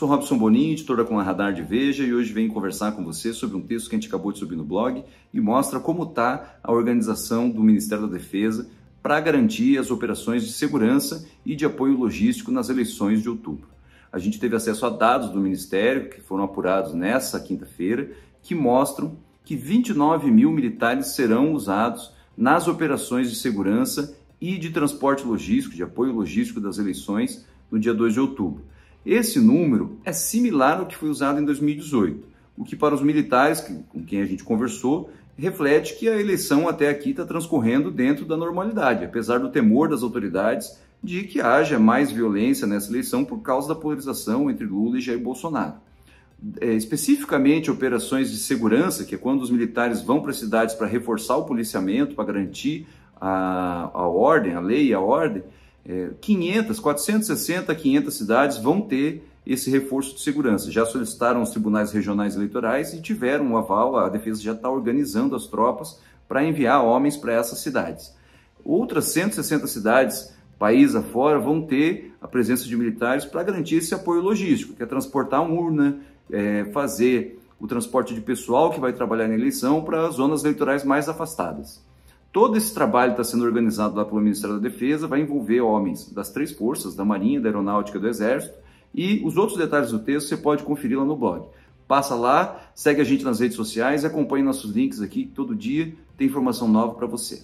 Sou Robson Bonin, editor da Com a Radar de Veja, e hoje venho conversar com você sobre um texto que a gente acabou de subir no blog e mostra como está a organização do Ministério da Defesa para garantir as operações de segurança e de apoio logístico nas eleições de outubro. A gente teve acesso a dados do Ministério, que foram apurados nessa quinta-feira, que mostram que 29 mil militares serão usados nas operações de segurança e de transporte logístico, de apoio logístico das eleições no dia 2 de outubro. Esse número é similar ao que foi usado em 2018, o que para os militares com quem a gente conversou reflete que a eleição até aqui está transcorrendo dentro da normalidade, apesar do temor das autoridades de que haja mais violência nessa eleição por causa da polarização entre Lula e Jair Bolsonaro. É, especificamente operações de segurança, que é quando os militares vão para as cidades para reforçar o policiamento, para garantir a, a ordem, a lei e a ordem, 500, 460 a 500 cidades vão ter esse reforço de segurança. Já solicitaram os tribunais regionais eleitorais e tiveram o um aval, a defesa já está organizando as tropas para enviar homens para essas cidades. Outras 160 cidades, país afora, vão ter a presença de militares para garantir esse apoio logístico, que é transportar uma urna, é, fazer o transporte de pessoal que vai trabalhar na eleição para as zonas eleitorais mais afastadas. Todo esse trabalho está sendo organizado lá pelo Ministério da Defesa, vai envolver homens das três forças, da Marinha, da Aeronáutica e do Exército, e os outros detalhes do texto você pode conferir lá no blog. Passa lá, segue a gente nas redes sociais, acompanhe nossos links aqui, todo dia tem informação nova para você.